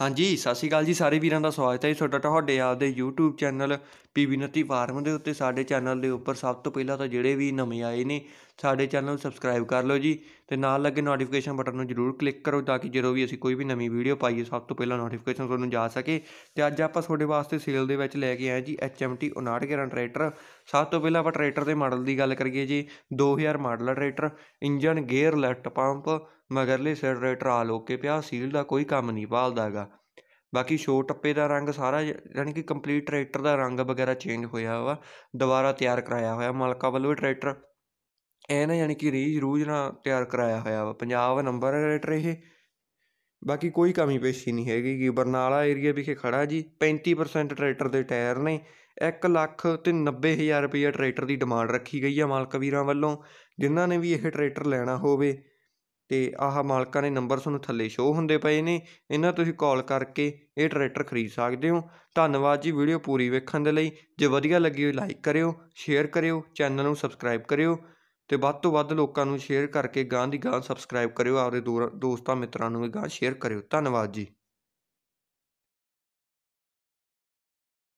ਹਾਂਜੀ ਸਤਿ ਸ਼੍ਰੀ ਅਕਾਲ ਜੀ ਸਾਰੇ ਵੀਰਾਂ ਦਾ ਸਵਾਗਤ ਹੈ ਤੁਹਾਡਾ ਤੁਹਾਡੇ ਆਪਦੇ YouTube ਚੈਨਲ ਪੀਵੀ ਨਤੀ ਫਾਰਮ ਦੇ ਉੱਤੇ ਸਾਡੇ ਚੈਨਲ ਦੇ ਉੱਪਰ ਸਭ ਤੋਂ ਪਹਿਲਾਂ ਤਾਂ ਜਿਹੜੇ ਵੀ ਨਵੇਂ ਆਏ ਨੇ ਸਾਡੇ ਚੈਨਲ ਨੂੰ ਸਬਸਕ੍ਰਾਈਬ ਕਰ ਲਓ ਜੀ ਤੇ ਨਾਲ ਲੱਗੇ ਨੋਟੀਫਿਕੇਸ਼ਨ ਬਟਨ ਨੂੰ ਜਰੂਰ ਕਲਿੱਕ ਕਰੋ ਤਾਂ ਕਿ ਜਦੋਂ ਵੀ ਅਸੀਂ ਕੋਈ ਵੀ ਨਵੀਂ ਵੀਡੀਓ ਪਾਈਏ ਸਭ ਤੋਂ ਪਹਿਲਾਂ ਨੋਟੀਫਿਕੇਸ਼ਨ ਤੁਹਾਨੂੰ ਜਾ ਸਕੇ ਤੇ ਅੱਜ ਆਪਾਂ ਤੁਹਾਡੇ ਵਾਸਤੇ ਸੇਲ ਦੇ ਵਿੱਚ ਲੈ ਕੇ ਆਏ ਜੀ HMT 59 ਟਰੈਕਟਰ ਸਭ ਤੋਂ ਪਹਿਲਾਂ ਆਪਾਂ ਟਰੈਕਟਰ ਦੇ ਮਾਡਲ ਦੀ ਗੱਲ ਕਰੀਏ ਜੀ 2000 model tractor engine gear left pump ਮਗਰਲੇ ਸਿਰ ਰਟਰਾਲ ਹੋ ਪਿਆ ਸੀਲ ਦਾ ਕੋਈ ਕੰਮ ਨਹੀਂ ਭਾਲਦਾ ਹੈਗਾ ਬਾਕੀ ਸ਼ੋ ਟੱਪੇ ਦਾ ਰੰਗ ਸਾਰਾ ਯਾਨੀ ਕਿ ਕੰਪਲੀਟ ਟਰੈਕਟਰ ਦਾ ਰੰਗ ਵਗੈਰਾ ਚੇਂਜ ਹੋਇਆ ਵਾ ਦੁਬਾਰਾ ਤਿਆਰ ਕਰਾਇਆ ਹੋਇਆ ਮਲਕਾ ਵੱਲੋਂ ਟਰੈਕਟਰ ਐ ਨਾ ਯਾਨੀ ਕਿ ਰੀਜ ਰੂਜ ਨਾਲ ਤਿਆਰ ਕਰਾਇਆ ਹੋਇਆ ਵਾ ਪੰਜਾਬ ਨੰਬਰ ਰੇਟਰ ਇਹ ਬਾਕੀ ਕੋਈ ਕਮੀ ਪੇਸ਼ੀ ਨਹੀਂ ਹੈਗੀ ਕਿ ਬਰਨਾਲਾ ਏਰੀਆ ਵਿਖੇ ਖੜਾ ਜੀ 35% ਟਰੈਕਟਰ ਦੇ ਟਾਇਰ ਨੇ 1 ਲੱਖ ਤੇ 90 ਹਜ਼ਾਰ ਰੁਪਏ ਟਰੈਕਟਰ ਦੀ ਡਿਮਾਂਡ ਰੱਖੀ ਗਈ ਹੈ ਮਾਲਕ ਵੀਰਾਂ ਵੱਲੋਂ ਜਿਨ੍ਹਾਂ ਨੇ ਵੀ ਇਹ ਟਰੈਕਟਰ ਲੈਣਾ ਹੋਵੇ ਤੇ ਆਹ ਮਾਲਕਾਂ ਦੇ ਨੰਬਰ ਤੁਹਾਨੂੰ ਥੱਲੇ ਸ਼ੋ ਹੁੰਦੇ ਪਏ ਨੇ ਇਹਨਾਂ ਤੁਸੀਂ ਕਾਲ ਕਰਕੇ ਇਹ ਟਰੈਕਟਰ ਖਰੀਦ ਸਕਦੇ ਹੋ ਧੰਨਵਾਦ ਜੀ ਵੀਡੀਓ ਪੂਰੀ ਵੇਖਣ ਦੇ ਲਈ ਜੇ ਵਧੀਆ ਲੱਗੀ ਹੋਈ ਲਾਈਕ ਕਰਿਓ ਸ਼ੇਅਰ ਕਰਿਓ ਚੈਨਲ ਨੂੰ ਸਬਸਕ੍ਰਾਈਬ ਕਰਿਓ ਤੇ ਵੱਧ ਤੋਂ ਵੱਧ ਲੋਕਾਂ ਨੂੰ ਸ਼ੇਅਰ ਕਰਕੇ ਗਾਂ ਦੀ ਗਾਂ ਸਬਸਕ੍ਰਾਈਬ ਕਰਿਓ ਆਪਦੇ ਦੋਸਤਾਂ ਮਿੱਤਰਾਂ ਨੂੰ ਵੀ ਗਾਂ ਸ਼ੇਅਰ ਕਰਿਓ ਧੰਨਵਾਦ ਜੀ